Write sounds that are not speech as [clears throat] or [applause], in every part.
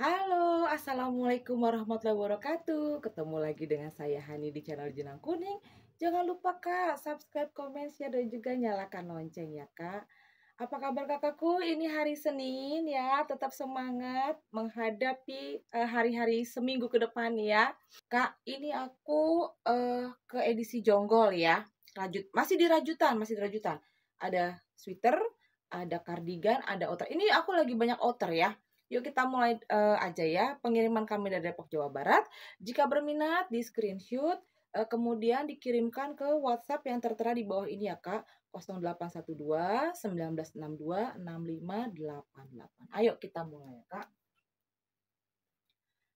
Halo, Assalamualaikum warahmatullahi wabarakatuh Ketemu lagi dengan saya Hani di channel Jenang Kuning Jangan lupa kak, subscribe, komen, share, dan juga nyalakan lonceng ya kak Apa kabar kakakku? Ini hari Senin ya Tetap semangat menghadapi eh, hari-hari uh, seminggu ke depan ya Kak, ini aku uh, ke edisi jonggol ya Rajut, Masih di rajutan, masih di rajutan Ada sweater, ada cardigan, ada outer Ini aku lagi banyak outer ya Yuk kita mulai uh, aja ya pengiriman kami dari Depok Jawa Barat. Jika berminat di screenshot uh, kemudian dikirimkan ke WhatsApp yang tertera di bawah ini ya Kak 0812 1962 6588. Ayo kita mulai ya Kak.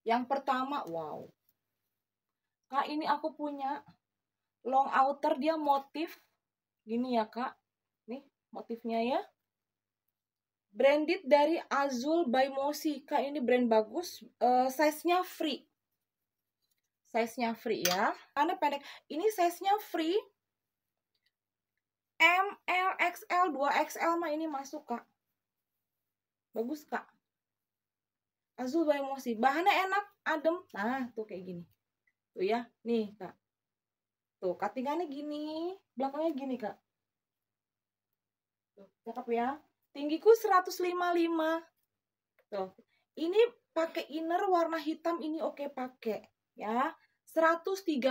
Yang pertama, wow. Kak, ini aku punya long outer dia motif gini ya, Kak. Nih, motifnya ya branded dari Azul by Kak ini brand bagus uh, size-nya free size-nya free ya karena pendek ini size-nya free M, L, XL, 2XL mah ini masuk kak bagus kak Azul by Mosi bahannya enak, adem nah tuh kayak gini tuh ya, nih kak tuh, cuttingannya gini belakangnya gini kak tuh, cakep ya tinggiku 155 tuh ini pakai inner warna hitam ini oke okay pakai ya 130.000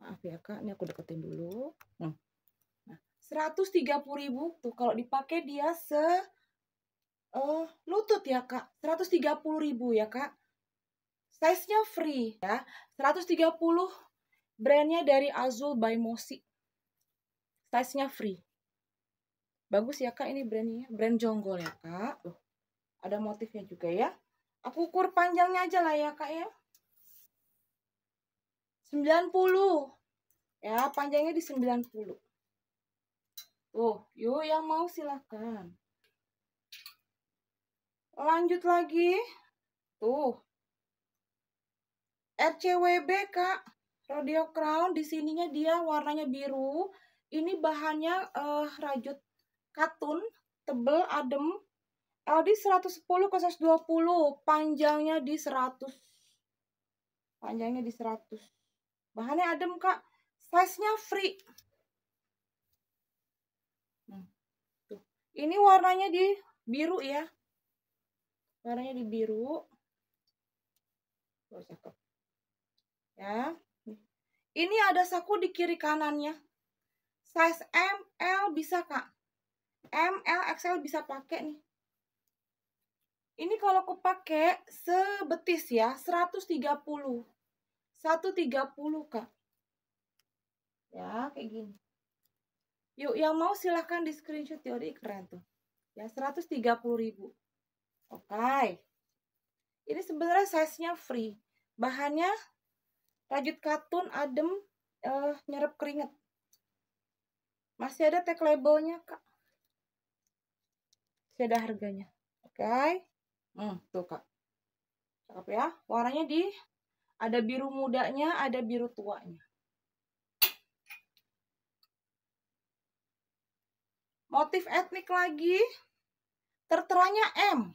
maaf ya kak ini aku deketin dulu hmm. nah, 130.000 tuh kalau dipakai dia se uh, lutut ya kak 130.000 ya kak size-nya free ya 130 brandnya dari Azul by Mosi size-nya free Bagus ya kak ini brandnya, brand jonggol ya kak. Loh, ada motifnya juga ya. Aku ukur panjangnya aja lah ya kak ya. 90. Ya, panjangnya di 90. Oh, yuk yang mau silahkan. Lanjut lagi. Tuh. RCWB kak. Rodeo Crown di sininya dia warnanya biru. Ini bahannya uh, rajut katun, tebel, adem. LD 110 ke 120, panjangnya di 100. Panjangnya di 100. Bahannya adem, Kak. Size-nya free. Hmm, tuh. Ini warnanya di biru ya. Warnanya di biru. Cakep. Ya. Ini ada saku di kiri kanannya. Size M, L bisa, Kak. M, L, XL bisa pakai nih. Ini kalau aku pakai sebetis ya, 130. 130, Kak. Ya, kayak gini. Yuk, yang mau silahkan di screenshot teori ya, keren tuh. Ya, 130 ribu. Oke. Okay. Ini sebenarnya size-nya free. Bahannya rajut katun, adem, uh, nyerap keringet. Masih ada tag labelnya, Kak sudah harganya oke okay. hmm, tuh kak cakep ya warnanya di ada biru mudanya ada biru tuanya motif etnik lagi terteranya M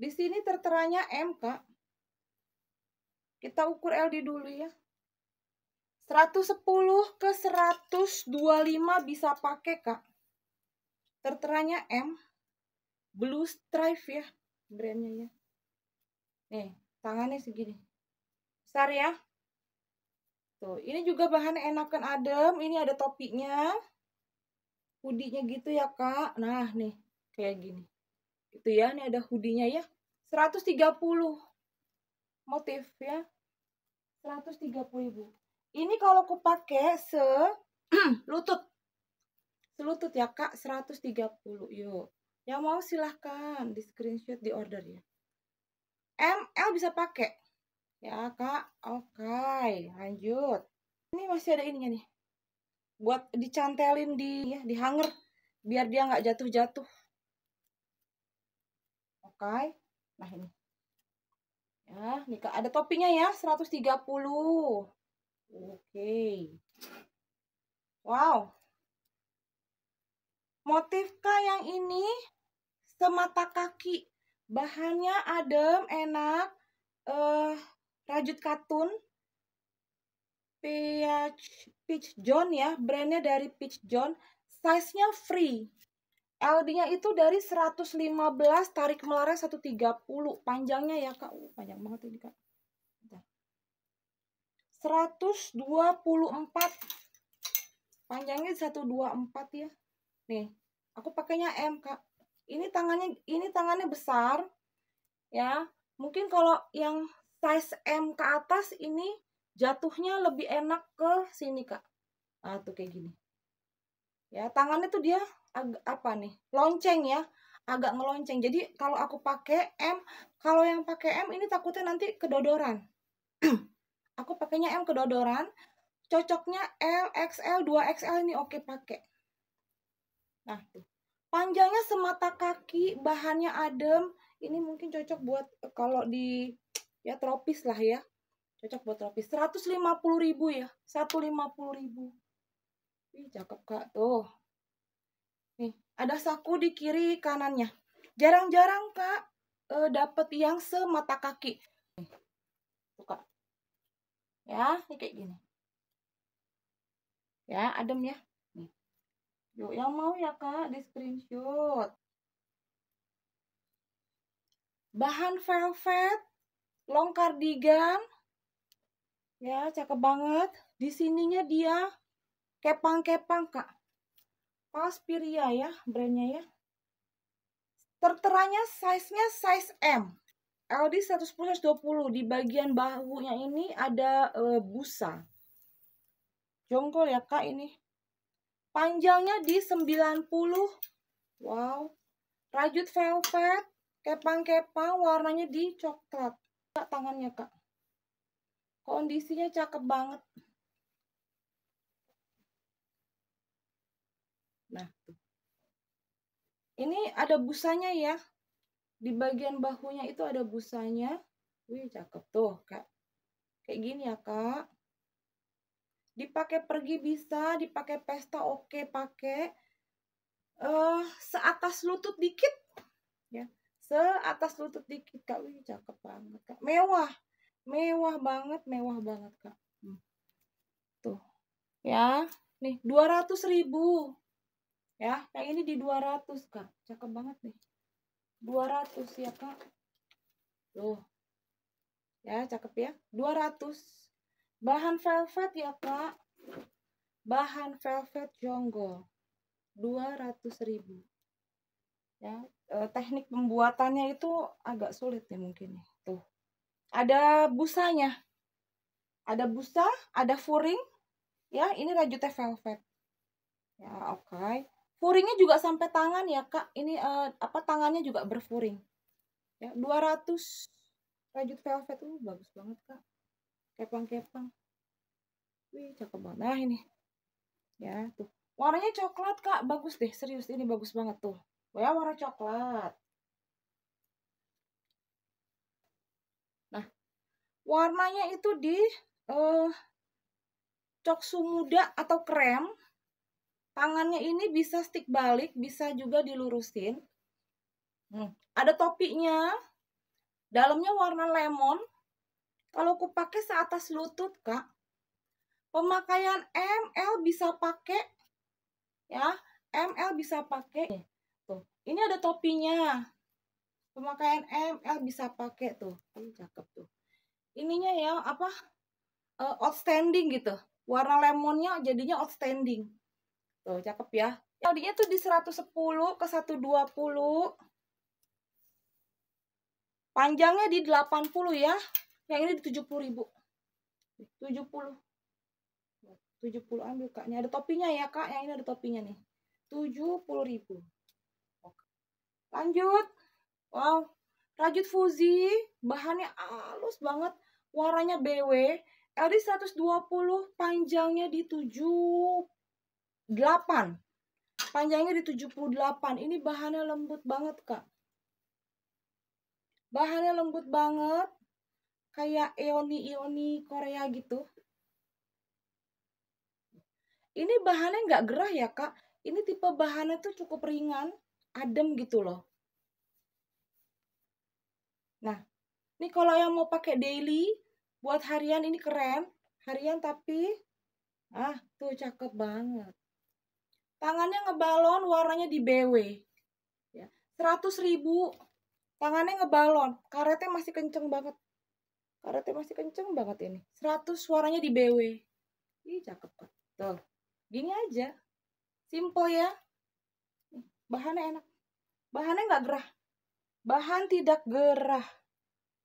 di sini terteranya M kak kita ukur LD dulu ya 110 ke 125 bisa pakai kak terteranya M Blue Stripe ya brandnya ya nih tangannya segini besar ya tuh ini juga bahan enakan adem ini ada topinya hoodie-nya gitu ya kak nah nih kayak gini itu ya ini ada hoodie-nya ya 130 motif ya 130 ribu ini kalau aku pakai se [clears throat] lutut selutut ya kak 130 yuk yang mau silahkan di screenshot di order ya ML bisa pakai ya kak oke okay. lanjut ini masih ada ininya nih buat dicantelin di ya, di hanger biar dia nggak jatuh-jatuh oke okay. nah ini ya nih kak ada topinya ya 130 oke okay. wow Motifkah yang ini? Semata kaki. Bahannya adem, enak. Uh, rajut katun. Peach, Peach John ya, brandnya dari Peach John. Size-nya free. LD-nya itu dari 115, tarik melarnya 130. Panjangnya ya, Kak. Uh, panjang banget ini, Kak. 124. Panjangnya 124 ya nih aku pakainya M kak ini tangannya ini tangannya besar ya mungkin kalau yang size M ke atas ini jatuhnya lebih enak ke sini kak nah, tuh kayak gini ya tangannya tuh dia apa nih lonceng ya agak ngelonceng jadi kalau aku pakai M kalau yang pakai M ini takutnya nanti kedodoran [clears throat] aku pakainya M kedodoran cocoknya L, XL, 2XL ini oke pakai Nah, tuh. Panjangnya semata kaki, bahannya adem. Ini mungkin cocok buat eh, kalau di ya tropis lah ya. Cocok buat tropis. 150.000 ya. 150.000. Ih, cakep Kak. Tuh. Nih, ada saku di kiri kanannya. Jarang-jarang Kak eh, dapat yang semata kaki. Nih. Tuh Kak. Ya, ini kayak gini. Ya, adem ya. Yuk, yang mau ya Kak, di screenshot. Bahan velvet, long cardigan. Ya, cakep banget. Di sininya dia kepang-kepang, Kak. Palspiria ya, brandnya ya. Terteranya size-nya size M. Aldi 110 120 di bagian bahunya ini ada e, busa. Jongkol ya, Kak, ini. Panjangnya di 90. Wow. Rajut velvet, kepang-kepang, warnanya di coklat. Kak tangannya, Kak. Kondisinya cakep banget. Nah, Ini ada busanya ya. Di bagian bahunya itu ada busanya. Wih, cakep tuh, Kak. Kayak gini ya, Kak dipakai pergi bisa dipakai pesta oke okay, pakai uh, seatas lutut dikit ya seatas lutut dikit kak wih cakep banget kak mewah mewah banget mewah banget kak hmm. tuh ya nih dua ratus ribu ya yang ini di 200 kak cakep banget nih dua ratus ya kak tuh ya cakep ya dua ratus. Bahan velvet ya kak. Bahan velvet jonggol. ribu ya e, teknik pembuatannya itu agak sulit ya mungkin tuh ada busanya ada busa ada furing ya ini rajutnya velvet ya oke okay. furingnya juga sampai tangan ya kak ini eh, apa tangannya juga berfuring ya 200 rajut velvet tuh bagus banget kak kepang-kepang wih cakep banget nah ini ya tuh warnanya coklat kak bagus deh serius ini bagus banget tuh ya warna coklat nah warnanya itu di uh, eh, muda muda atau krem tangannya ini bisa stick balik bisa juga dilurusin hmm. ada topinya dalamnya warna lemon kalau aku pakai seatas lutut, Kak. Pemakaian ML bisa pakai ya, ML bisa pakai. Tuh, ini ada topinya. Pemakaian ML bisa pakai tuh. Ini cakep tuh. Ininya ya apa? Uh, outstanding gitu. Warna lemonnya jadinya outstanding. Tuh, cakep ya. Tadinya tuh di 110 ke 120. Panjangnya di 80 ya yang ini di tujuh puluh ribu tujuh puluh tujuh puluh ambil kak ini ada topinya ya kak yang ini ada topinya nih tujuh puluh ribu lanjut wow rajut fuzi bahannya halus banget warnanya BW LD 120 panjangnya di 78 panjangnya di 78 ini bahannya lembut banget kak bahannya lembut banget kayak eoni-eoni Korea gitu. Ini bahannya nggak gerah ya kak. Ini tipe bahannya tuh cukup ringan, adem gitu loh. Nah, ini kalau yang mau pakai daily, buat harian ini keren. Harian tapi, ah tuh cakep banget. Tangannya ngebalon, warnanya di BW. Ya, seratus 100 ribu, tangannya ngebalon, karetnya masih kenceng banget. Karena teh masih kenceng banget ini. 100 suaranya di BW. Ih, cakep kan. Tuh. Gini aja. Simple ya. Bahannya enak. Bahannya nggak gerah. Bahan tidak gerah.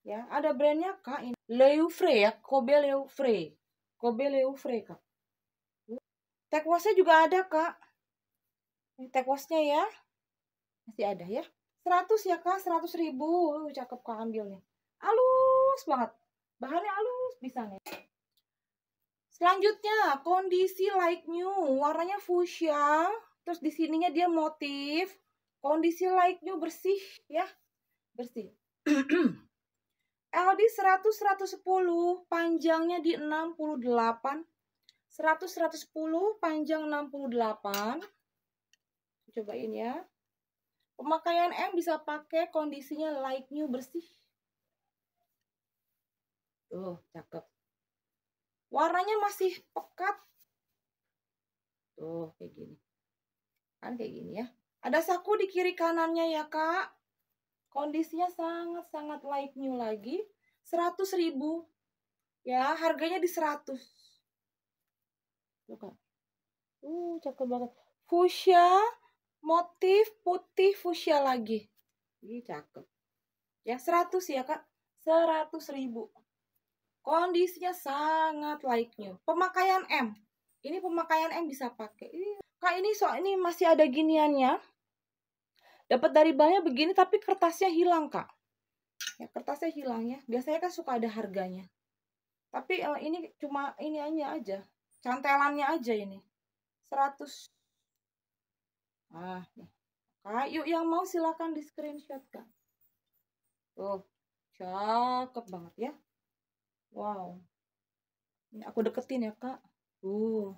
Ya, ada brandnya Kak ini. Leufre ya, Kobe Leufre. Kobe Leufre, Kak. Tekwasnya juga ada, Kak. Tekwasnya ya. Masih ada ya. 100 ya, Kak. 100 ribu. Cakep, Kak, ambilnya. Halus banget. Bahannya halus pisangnya Selanjutnya, kondisi like new, warnanya fuchsia, terus di sininya dia motif. Kondisi like new bersih ya. Bersih. LD 100 110, panjangnya di 68. 100 110, panjang 68. Cobain ya. Pemakaian M bisa pakai kondisinya like new bersih Tuh, cakep. Warnanya masih pekat. Tuh, kayak gini. Kan kayak gini ya. Ada saku di kiri kanannya ya, Kak. Kondisinya sangat-sangat light new lagi. 100 ribu. Ya, harganya di 100. Tuh, Kak. Uh, cakep banget. Fuchsia, motif putih fuchsia lagi. Ini cakep. Ya, 100 ya, Kak. 100 ribu kondisinya sangat like new pemakaian M ini pemakaian M bisa pakai iya. kak ini so ini masih ada giniannya dapat dari banyak begini tapi kertasnya hilang kak ya kertasnya hilang ya biasanya kan suka ada harganya tapi eh, ini cuma ini hanya aja cantelannya aja ini 100 ah ya. kak yuk yang mau silakan di screenshot kak tuh cakep banget ya Wow. Ini aku deketin ya, Kak. Uh.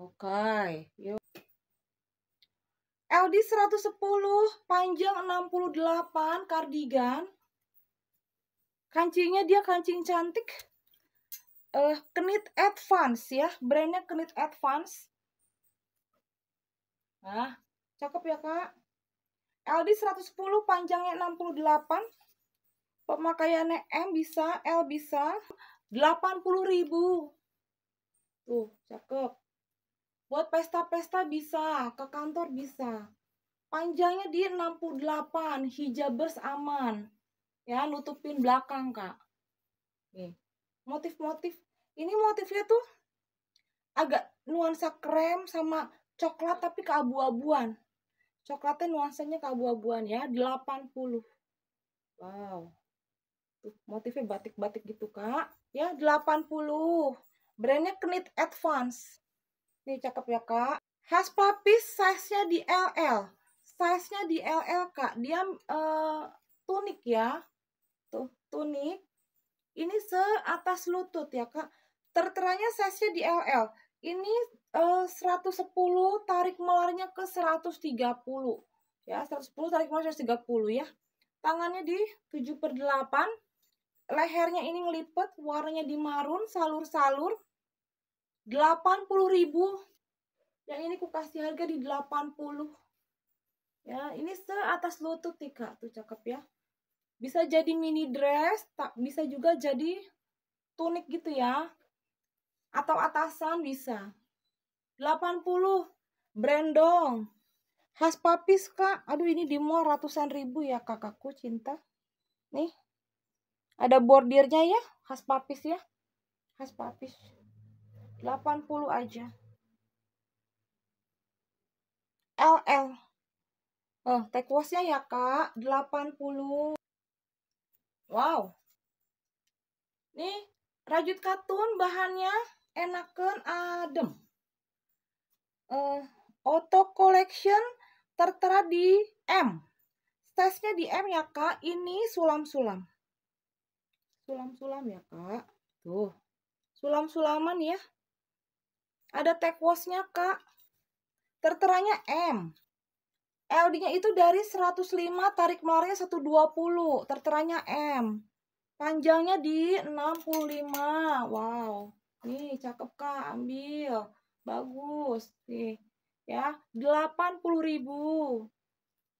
Oke, okay. yuk. LD 110, panjang 68, kardigan. Kancingnya dia kancing cantik. Uh, Knit Advance ya, brandnya Knit Advance. Nah, cakep ya kak. LD 110, panjangnya 68 pemakaiannya M bisa, L bisa, 80 ribu. Tuh, cakep. Buat pesta-pesta bisa, ke kantor bisa. Panjangnya di 68, hijabers aman. Ya, nutupin belakang, Kak. Nih, motif-motif. Ini motifnya tuh agak nuansa krem sama coklat tapi keabu-abuan. Coklatnya nuansanya keabu-abuan ya, 80. Wow motifnya batik-batik gitu, Kak. Ya, 80. Brandnya Knit Advance. ini cakep ya, Kak. has papis size-nya di LL. Size-nya di LL, Kak. Dia uh, tunik ya. Tuh, tunik. Ini seatas lutut ya, Kak. Terteranya size-nya di LL. Ini eh, uh, 110, tarik melarnya ke 130. Ya, 110 tarik melarnya 130 ya. Tangannya di 7 per 8 lehernya ini ngelipet, warnanya di marun, salur-salur. 80.000. Yang ini ku kasih harga di 80. Ya, ini se atas lutut nih Kak, tuh cakep ya. Bisa jadi mini dress, tak bisa juga jadi tunik gitu ya. Atau atasan bisa. 80 brandong. Khas papis Kak. Aduh ini di mall ratusan ribu ya kakakku cinta. Nih, ada bordirnya ya khas papis ya khas papis 80 aja LL oh take washnya ya kak 80 wow nih rajut katun bahannya enakan adem uh, auto collection tertera di M size-nya di M ya kak ini sulam-sulam sulam-sulam ya kak tuh sulam-sulaman ya ada tag washnya kak terteranya M LD-nya itu dari 105 tarik melarnya 120 terteranya M panjangnya di 65 wow nih cakep kak ambil bagus nih ya 80 ribu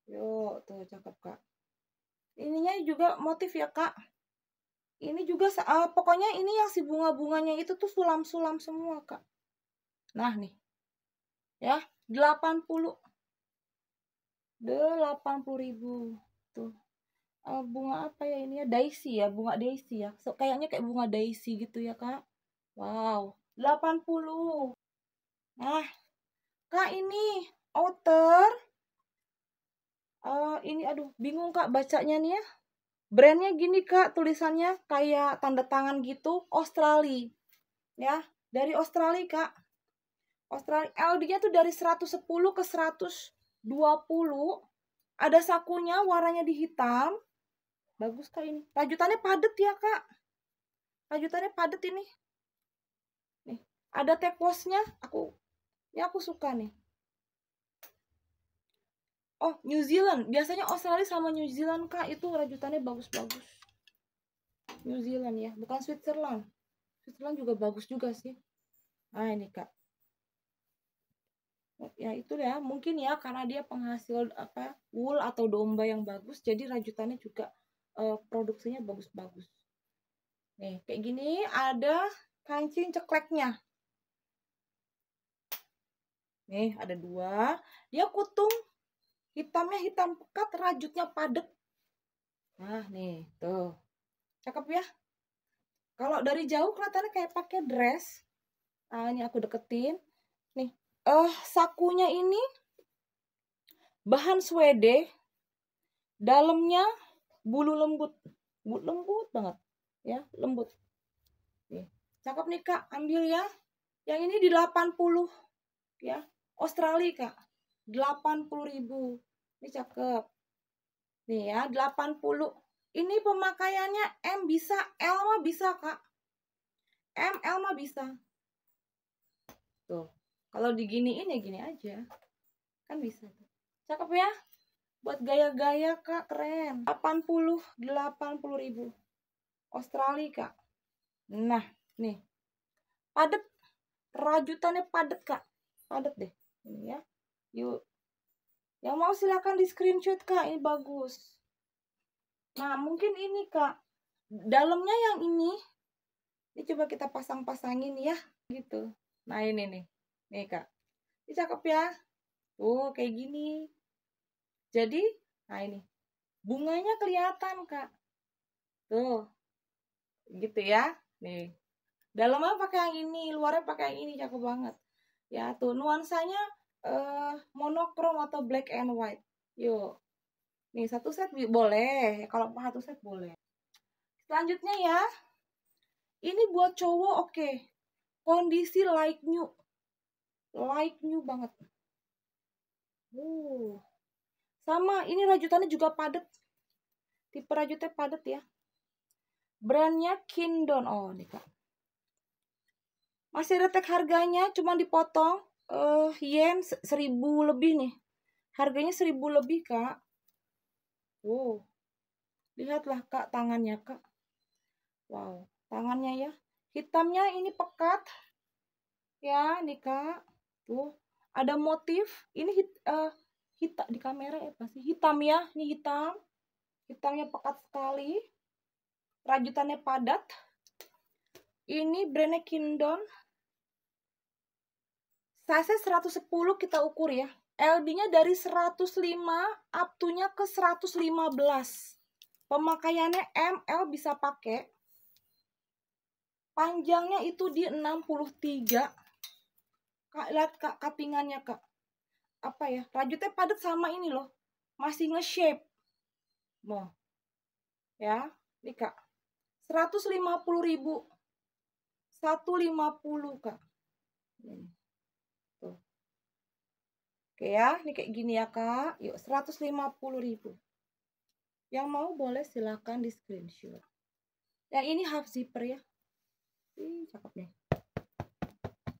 yuk tuh cakep kak ininya juga motif ya kak ini juga uh, pokoknya ini yang si bunga-bunganya itu tuh sulam-sulam semua kak nah nih ya 80 80 ribu tuh uh, bunga apa ya ini ya daisy ya bunga daisy ya so, kayaknya kayak bunga daisy gitu ya kak wow 80 nah kak ini outer uh, ini aduh bingung kak bacanya nih ya brandnya gini kak tulisannya kayak tanda tangan gitu Australia ya dari Australia kak Australia LD-nya tuh dari 110 ke 120 ada sakunya warnanya di hitam bagus kak ini rajutannya padet ya kak rajutannya padet ini nih ada tekosnya aku ini aku suka nih Oh, New Zealand. Biasanya Australia sama New Zealand, Kak, itu rajutannya bagus-bagus. New Zealand ya, bukan Switzerland. Switzerland juga bagus juga sih. Nah, ini, Kak. Ya, itu ya. Mungkin ya karena dia penghasil apa? wool atau domba yang bagus, jadi rajutannya juga uh, produksinya bagus-bagus. Nih, kayak gini ada kancing cekleknya. Nih, ada dua. Dia kutung hitamnya hitam pekat rajutnya padat nah nih tuh cakep ya kalau dari jauh kelihatannya kayak pakai dress nah ini aku deketin nih eh uh, sakunya ini bahan swede dalamnya bulu lembut bulu lembut banget ya lembut nih cakep nih kak ambil ya yang ini di 80 ya Australia kak ribu, Ini cakep. Nih ya, 80. Ini pemakaiannya M bisa, L mah bisa, Kak. M, L mah bisa. Tuh. Kalau diginiin ya gini aja. Kan bisa Cakep ya? Buat gaya-gaya, Kak, keren. 80, 80 ribu. Australia, Kak. Nah, nih. Padet. Rajutannya padet, Kak. Padet deh. Ini ya. Yuk. Yang mau silakan di screenshot kak, ini bagus. Nah mungkin ini kak, dalamnya yang ini, ini coba kita pasang-pasangin ya, gitu. Nah ini nih, nih kak, ini cakep ya. Tuh kayak gini. Jadi, nah ini, bunganya kelihatan kak. Tuh, gitu ya. Nih, dalamnya pakai yang ini, luarnya pakai yang ini, cakep banget. Ya tuh nuansanya uh, eh, monokrom atau black and white? Yuk. Nih, satu set boleh. Kalau satu set boleh. Selanjutnya ya. Ini buat cowok oke. Okay. Kondisi like new. Like new banget. Uh. Sama, ini rajutannya juga padat. Tipe rajutnya padat ya. Brandnya Kindon. Oh, nih Kak. Masih retek harganya, cuma dipotong uh, yen seribu lebih nih. Harganya seribu lebih, Kak. Wow. Lihatlah, Kak, tangannya, Kak. Wow, tangannya ya. Hitamnya ini pekat. Ya, nih, Kak. Tuh, ada motif. Ini hit, uh, eh, hitam di kamera ya pasti hitam ya. Ini hitam. Hitamnya pekat sekali. Rajutannya padat. Ini brandnya Kindon size 110 kita ukur ya. LD-nya dari 105 up to-nya ke 115. Pemakaiannya ML bisa pakai. Panjangnya itu di 63. Kak, lihat kak, kapingannya kak. Apa ya, rajutnya padat sama ini loh. Masih nge-shape. Nah. Ya, ini kak. 150 ribu. 150 kak. Ini. Oke ya, ini kayak gini ya kak. Yuk, 150 ribu. Yang mau boleh silahkan di screenshot. Dan ini half zipper ya. Ih, cakep nih.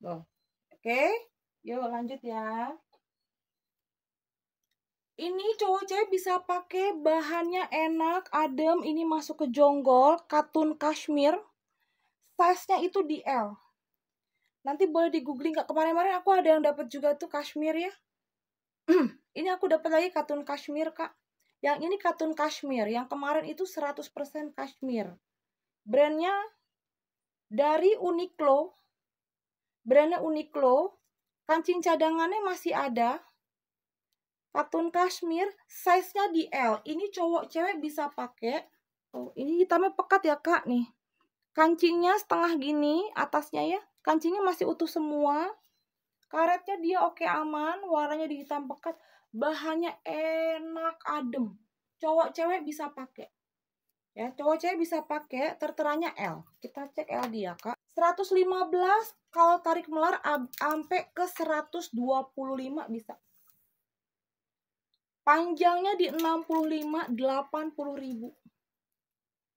Loh. Oke, yuk lanjut ya. Ini cowok-cewek bisa pakai bahannya enak, adem. Ini masuk ke jonggol, katun kashmir. Size-nya itu di L. Nanti boleh di googling. Kemarin-kemarin aku ada yang dapat juga tuh kashmir ya. [clears throat] ini aku dapat lagi katun kashmir, Kak. Yang ini katun kashmir, yang kemarin itu 100% kashmir. Brandnya dari Uniqlo. Brandnya Uniqlo. Kancing cadangannya masih ada. Katun kashmir, size-nya di L. Ini cowok cewek bisa pakai. Oh, ini hitamnya pekat ya, Kak, nih. Kancingnya setengah gini, atasnya ya. Kancingnya masih utuh semua Karetnya dia oke okay, aman, warnanya dihitam pekat, bahannya enak adem. Cowok cewek bisa pakai. Ya, cowok cewek bisa pakai, terteranya L. Kita cek L dia, Kak. 115 kalau tarik melar sampai ke 125 bisa. Panjangnya di 65 80 ribu.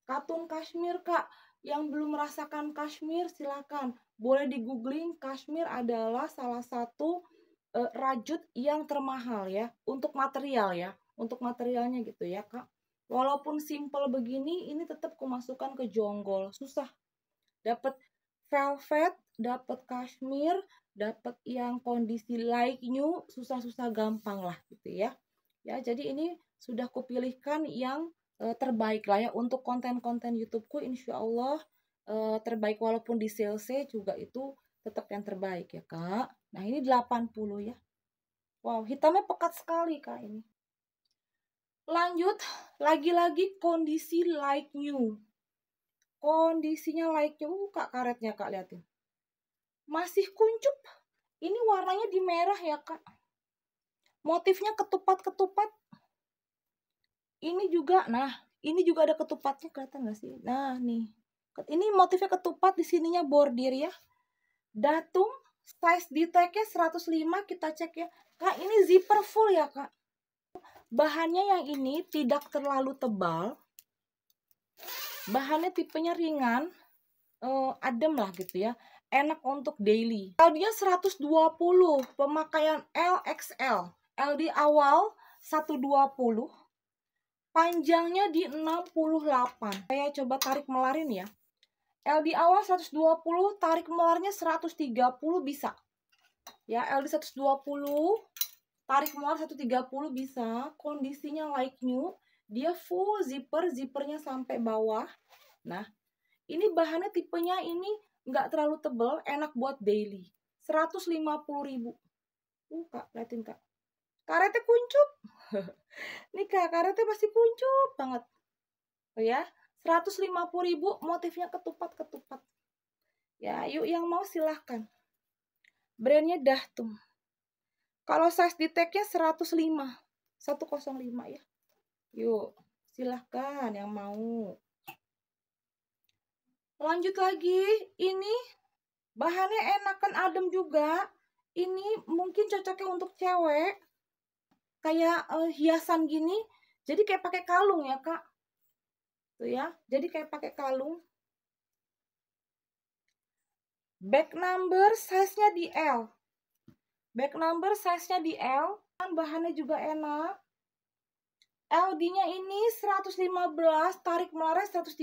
Katun Kashmir, Kak. Yang belum merasakan Kashmir, silakan boleh di googling Kashmir adalah salah satu e, rajut yang termahal ya untuk material ya untuk materialnya gitu ya kak walaupun simple begini ini tetap kumasukkan ke jonggol susah dapat velvet dapat kashmir dapat yang kondisi like new susah-susah gampang lah gitu ya ya jadi ini sudah kupilihkan yang eh, terbaik lah ya untuk konten-konten YouTubeku insya Allah uh, terbaik walaupun di CLC juga itu tetap yang terbaik ya kak nah ini 80 ya wow hitamnya pekat sekali kak ini lanjut lagi-lagi kondisi like new kondisinya like new kak karetnya kak liatin masih kuncup ini warnanya di merah ya kak motifnya ketupat-ketupat ini juga nah ini juga ada ketupatnya kelihatan nggak sih nah nih ini motifnya ketupat di sininya bordir ya datum size di 105 kita cek ya kak ini zipper full ya kak bahannya yang ini tidak terlalu tebal bahannya tipenya ringan uh, adem lah gitu ya enak untuk daily L dia 120 pemakaian LXL L di awal 120 panjangnya di 68 saya coba tarik melarin ya L di awal 120, tarik tiga 130 bisa. Ya, L di 120, tarik tiga 130 bisa. Kondisinya like new, dia full zipper, zippernya sampai bawah. Nah, ini bahannya tipenya ini nggak terlalu tebel enak buat daily. 150 ribu. Uh, kak, liatin kak. Karetnya kuncup. [laughs] Nih kak, karetnya pasti kuncup banget. Oh ya, 150000 ribu motifnya ketupat-ketupat. Ya, yuk yang mau silahkan. Brandnya Dahtum. Kalau size di tag-nya 105. 105 ya. Yuk, silahkan yang mau. Lanjut lagi. Ini bahannya enakan adem juga. Ini mungkin cocoknya untuk cewek. Kayak uh, hiasan gini. Jadi kayak pakai kalung ya, Kak Tuh gitu ya. Jadi kayak pakai kalung. Back number size-nya di L. Back number size-nya di L. Kan bahannya juga enak. LD-nya ini 115, tarik melarat 130,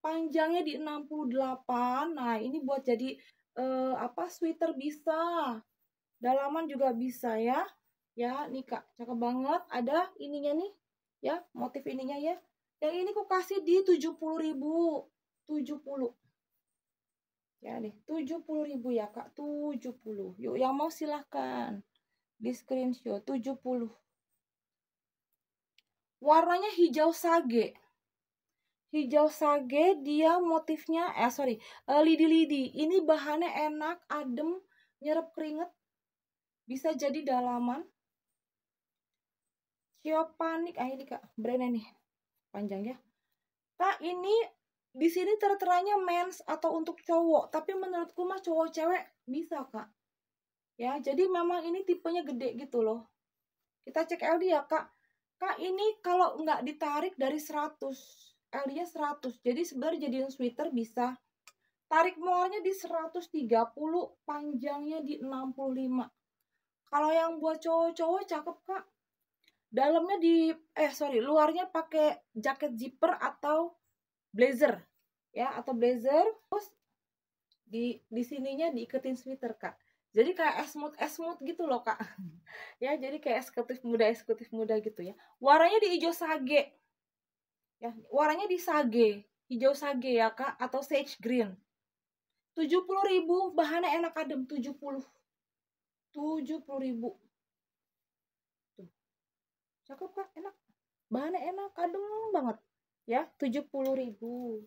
panjangnya di 68. Nah, ini buat jadi uh, apa sweater bisa. Dalaman juga bisa ya. Ya, nih Kak, cakep banget. Ada ininya nih, ya, motif ininya ya. Yang ini aku kasih di 70 ribu. 70. Ya nih, 70 ribu ya kak. 70. Yuk yang mau silahkan. Di screenshot 70. Warnanya hijau sage. Hijau sage dia motifnya, eh sorry, eh, lidi-lidi. Ini bahannya enak, adem, nyerap keringet. Bisa jadi dalaman. panik ah ini kak, brandnya nih panjang ya. Kak, ini di sini terteranya mens atau untuk cowok, tapi menurutku mah cowok cewek bisa, Kak. Ya, jadi memang ini tipenya gede gitu loh. Kita cek LD ya, Kak. Kak, ini kalau nggak ditarik dari 100, LD-nya 100. Jadi sebenarnya jadiin sweater bisa. Tarik muarnya di 130, panjangnya di 65. Kalau yang buat cowok-cowok cakep, Kak dalamnya di eh sorry luarnya pakai jaket zipper atau blazer ya atau blazer terus di di sininya diiketin sweater kak jadi kayak esmut esmut gitu loh kak [laughs] ya jadi kayak eksekutif muda eksekutif muda gitu ya warnanya di hijau sage ya warnanya di sage hijau sage ya kak atau sage green tujuh puluh ribu bahannya enak adem tujuh tujuh puluh puluh ribu cakep kak enak bahannya enak adem banget ya 70 ribu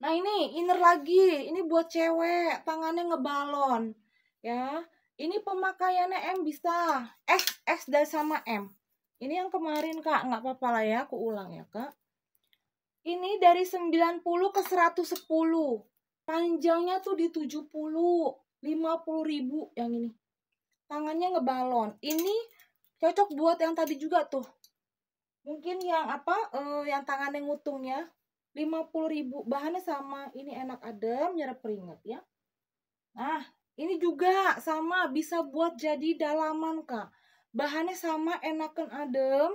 nah ini inner lagi ini buat cewek tangannya ngebalon ya ini pemakaiannya M bisa S S dan sama M ini yang kemarin kak nggak apa-apa lah ya aku ulang ya kak ini dari 90 ke 110 panjangnya tuh di 70 50 ribu yang ini tangannya ngebalon ini cocok buat yang tadi juga tuh mungkin yang apa uh, yang tangannya ngutungnya 50.000 bahannya sama ini enak adem nyerap keringat ya nah ini juga sama bisa buat jadi dalaman kak bahannya sama enakan adem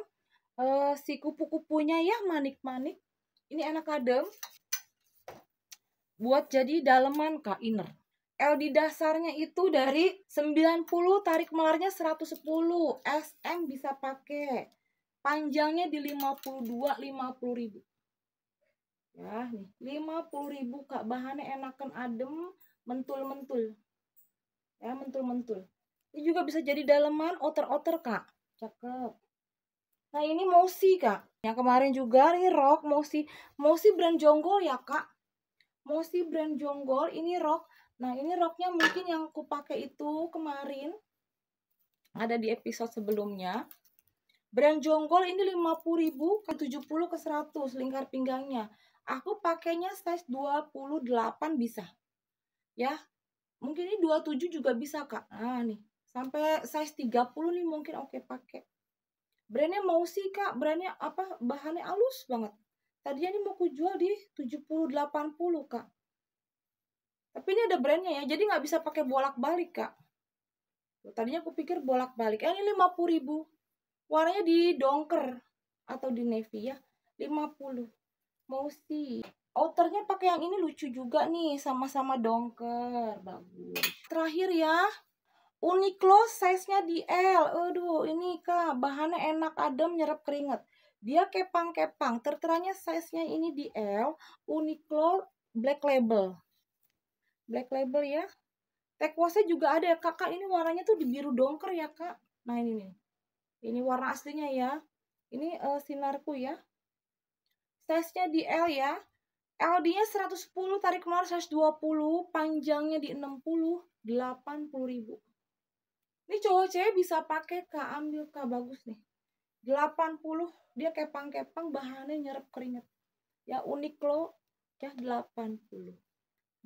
uh, si kupu-kupunya ya manik-manik ini enak adem buat jadi daleman kak inner L di dasarnya itu dari 90 tarik melarnya 110. SM bisa pakai. Panjangnya di 52 50 ribu. Ya, nih 50 ribu Kak. Bahannya enakan adem, mentul-mentul. Ya, mentul-mentul. Ini juga bisa jadi daleman outer outer Kak. Cakep. Nah, ini mosi Kak. Yang kemarin juga nih rok mosi. Mosi brand jonggol ya Kak. Mosi brand jonggol ini rock Nah, ini roknya mungkin yang aku pakai itu kemarin ada di episode sebelumnya. Brand Jonggol ini 50.000 ke 70 ke 100 lingkar pinggangnya. Aku pakainya size 28 bisa. Ya. Mungkin ini 27 juga bisa, Kak. Nah, nih. Sampai size 30 nih mungkin oke pakai. Brandnya mau sih, Kak. Brandnya apa? Bahannya halus banget. Tadinya ini mau ku jual di 70 80, Kak tapi ini ada brandnya ya jadi nggak bisa pakai bolak balik kak tadinya aku pikir bolak balik eh, ini lima ribu warnanya di dongker atau di navy ya 50 mau sih outernya pakai yang ini lucu juga nih sama-sama dongker bagus terakhir ya Uniqlo size-nya di L. Aduh, ini Kak, bahannya enak adem nyerap keringat. Dia kepang-kepang, terteranya size-nya ini di L, Uniqlo Black Label black label ya tag washnya juga ada ya kakak ini warnanya tuh di biru dongker ya kak nah ini nih ini warna aslinya ya ini uh, sinarku ya size nya di L ya LD nya 110 tarik keluar 120 panjangnya di 60 80 ribu ini cowok cewek bisa pakai kak ambil kak bagus nih 80 dia kepang-kepang bahannya nyerap keringat ya unik loh ya 80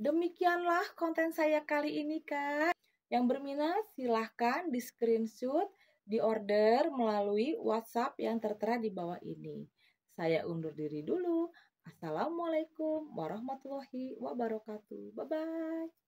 Demikianlah konten saya kali ini, Kak. Yang berminat silahkan di screenshot, di order melalui WhatsApp yang tertera di bawah ini. Saya undur diri dulu. Assalamualaikum warahmatullahi wabarakatuh. Bye-bye.